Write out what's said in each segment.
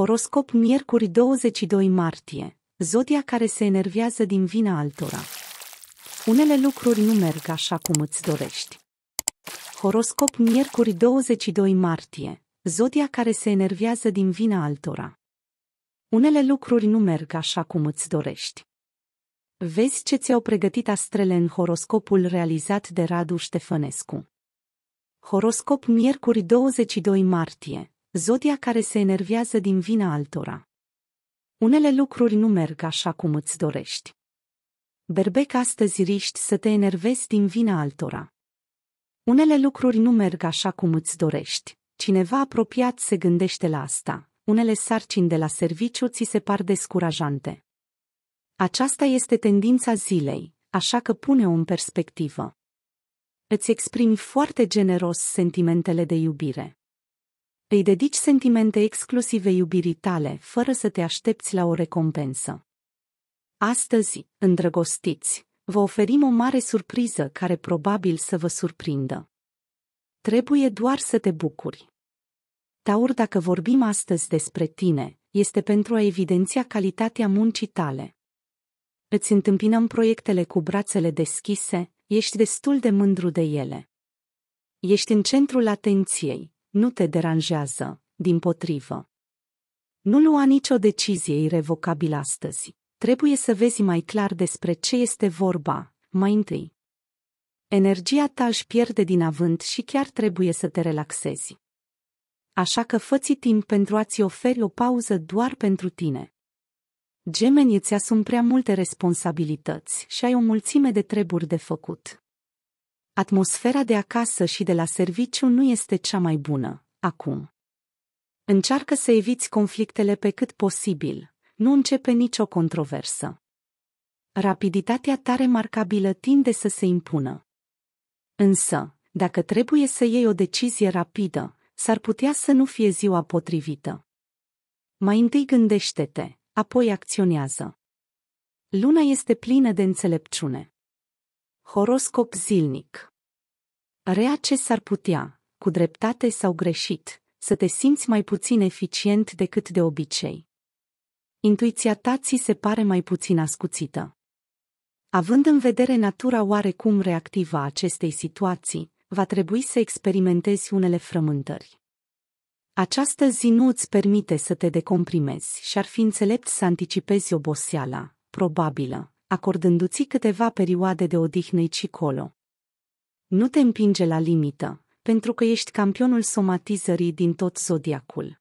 Horoscop miercuri 22 martie. Zodia care se enervează din vina altora. Unele lucruri nu merg așa cum îți dorești. Horoscop miercuri 22 martie. Zodia care se enervează din vina altora. Unele lucruri nu merg așa cum îți dorești. Vezi ce ți-au pregătit astrele în horoscopul realizat de Radu Ștefănescu. Horoscop miercuri 22 martie. Zodia care se enervează din vina altora. Unele lucruri nu merg așa cum îți dorești. Berbec astăzi riști să te enervezi din vina altora. Unele lucruri nu merg așa cum îți dorești. Cineva apropiat se gândește la asta. Unele sarcini de la serviciu ți se par descurajante. Aceasta este tendința zilei, așa că pune-o în perspectivă. Îți exprimi foarte generos sentimentele de iubire. Îi dedici sentimente exclusive iubirii tale, fără să te aștepți la o recompensă. Astăzi, îndrăgostiți, vă oferim o mare surpriză care probabil să vă surprindă. Trebuie doar să te bucuri. Taur, dacă vorbim astăzi despre tine, este pentru a evidenția calitatea muncii tale. Îți întâmpinăm proiectele cu brațele deschise, ești destul de mândru de ele. Ești în centrul atenției, nu te deranjează, din potrivă. Nu lua nicio decizie irrevocabilă astăzi. Trebuie să vezi mai clar despre ce este vorba, mai întâi. Energia ta își pierde din avânt și chiar trebuie să te relaxezi. Așa că făți timp pentru a-ți oferi o pauză doar pentru tine. Gemenii îți asum prea multe responsabilități și ai o mulțime de treburi de făcut. Atmosfera de acasă și de la serviciu nu este cea mai bună, acum. Încearcă să eviți conflictele pe cât posibil, nu începe nicio controversă. Rapiditatea ta remarcabilă tinde să se impună. Însă, dacă trebuie să iei o decizie rapidă, s-ar putea să nu fie ziua potrivită. Mai întâi gândește-te, apoi acționează. Luna este plină de înțelepciune. Horoscop zilnic. Rea ce s-ar putea, cu dreptate sau greșit, să te simți mai puțin eficient decât de obicei. Intuiția ta ți se pare mai puțin ascuțită. Având în vedere natura oarecum reactivă a acestei situații, va trebui să experimentezi unele frământări. Această zi nu îți permite să te decomprimezi și ar fi înțelept să anticipezi oboseala, probabilă, acordându-ți câteva perioade de odihnă și colo. Nu te împinge la limită, pentru că ești campionul somatizării din tot zodiacul.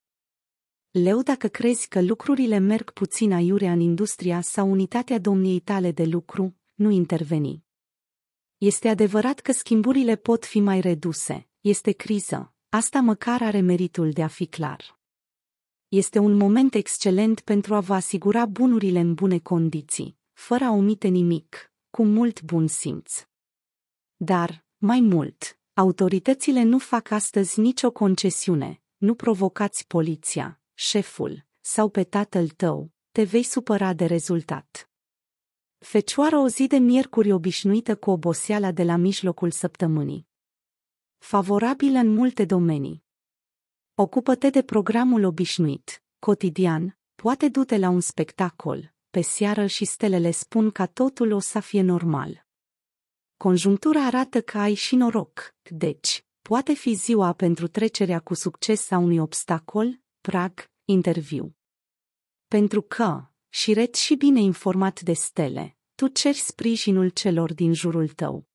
Leu dacă crezi că lucrurile merg puțin aiurea în industria sau unitatea domniei tale de lucru, nu interveni. Este adevărat că schimburile pot fi mai reduse, este criză, asta măcar are meritul de a fi clar. Este un moment excelent pentru a vă asigura bunurile în bune condiții fără a omite nimic, cu mult bun simț. Dar, mai mult, autoritățile nu fac astăzi nicio concesiune, nu provocați poliția, șeful sau pe tatăl tău, te vei supăra de rezultat. Fecioară o zi de miercuri obișnuită cu oboseala de la mijlocul săptămânii. Favorabil în multe domenii. Ocupă-te de programul obișnuit, cotidian, poate du-te la un spectacol, pe seară și stelele spun ca totul o să fie normal. Conjunctura arată că ai și noroc, deci, poate fi ziua pentru trecerea cu succes a unui obstacol, prag, interviu. Pentru că, și ret și bine informat de stele, tu ceri sprijinul celor din jurul tău.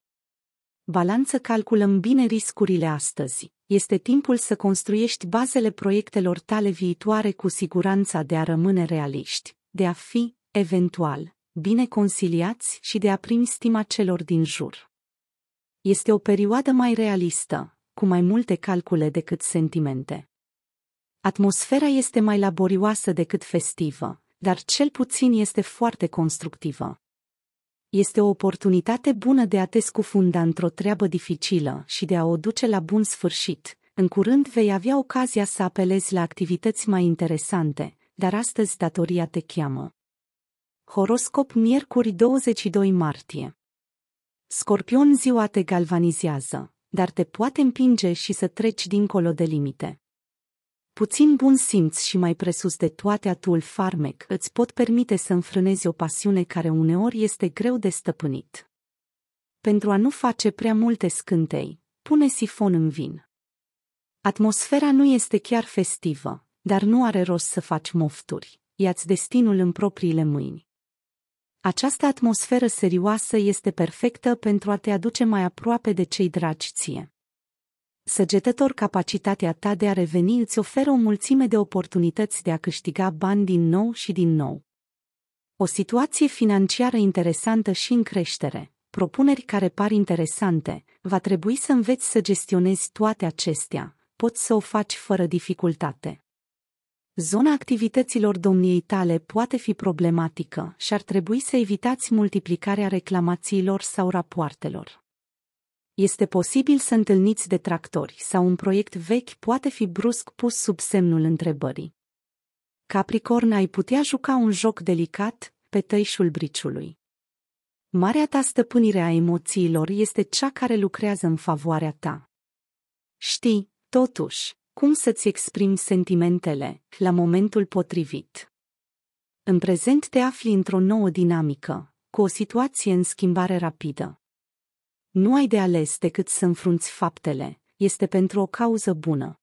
Balanță calculăm bine riscurile astăzi. Este timpul să construiești bazele proiectelor tale viitoare cu siguranța de a rămâne realiști, de a fi eventual, bine conciliați și de a primi stima celor din jur. Este o perioadă mai realistă, cu mai multe calcule decât sentimente. Atmosfera este mai laborioasă decât festivă, dar cel puțin este foarte constructivă. Este o oportunitate bună de a te scufunda într-o treabă dificilă și de a o duce la bun sfârșit. În curând vei avea ocazia să apelezi la activități mai interesante, dar astăzi datoria te cheamă. Horoscop miercuri 22 martie. Scorpion ziua te galvanizează, dar te poate împinge și să treci dincolo de limite. Puțin bun simț și mai presus de toate atul farmec îți pot permite să înfrânezi o pasiune care uneori este greu de stăpânit. Pentru a nu face prea multe scântei, pune sifon în vin. Atmosfera nu este chiar festivă, dar nu are rost să faci mofturi. Iați destinul în propriile mâini. Această atmosferă serioasă este perfectă pentru a te aduce mai aproape de cei dragi ție. Săgetător capacitatea ta de a reveni îți oferă o mulțime de oportunități de a câștiga bani din nou și din nou. O situație financiară interesantă și în creștere, propuneri care par interesante, va trebui să înveți să gestionezi toate acestea, poți să o faci fără dificultate. Zona activităților domniei tale poate fi problematică și ar trebui să evitați multiplicarea reclamațiilor sau rapoartelor. Este posibil să întâlniți detractori sau un proiect vechi poate fi brusc pus sub semnul întrebării. Capricorn ai putea juca un joc delicat pe tăișul briciului. Marea ta stăpânire a emoțiilor este cea care lucrează în favoarea ta. Știi, totuși, cum să-ți exprimi sentimentele la momentul potrivit? În prezent te afli într-o nouă dinamică, cu o situație în schimbare rapidă. Nu ai de ales decât să înfrunți faptele, este pentru o cauză bună.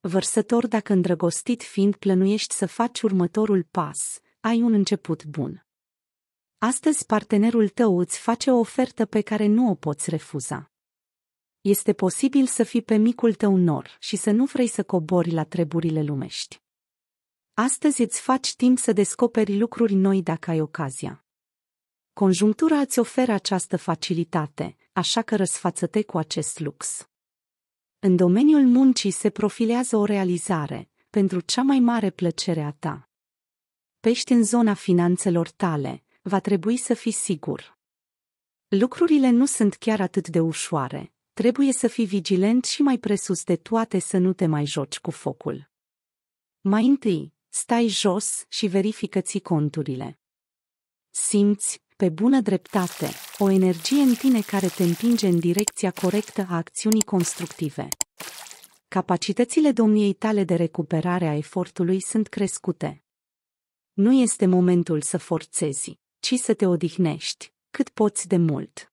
Vărsător dacă îndrăgostit fiind plănuiești să faci următorul pas, ai un început bun. Astăzi partenerul tău îți face o ofertă pe care nu o poți refuza. Este posibil să fii pe micul tău nor și să nu vrei să cobori la treburile lumești. Astăzi îți faci timp să descoperi lucruri noi dacă ai ocazia. Conjunctura îți oferă această facilitate, așa că răsfață-te cu acest lux. În domeniul muncii se profilează o realizare, pentru cea mai mare plăcere a ta. Pești în zona finanțelor tale, va trebui să fii sigur. Lucrurile nu sunt chiar atât de ușoare, trebuie să fii vigilent și mai presus de toate să nu te mai joci cu focul. Mai întâi, stai jos și verifică-ți conturile. Simți, pe bună dreptate, o energie în tine care te împinge în direcția corectă a acțiunii constructive. Capacitățile domniei tale de recuperare a efortului sunt crescute. Nu este momentul să forțezi, ci să te odihnești, cât poți de mult.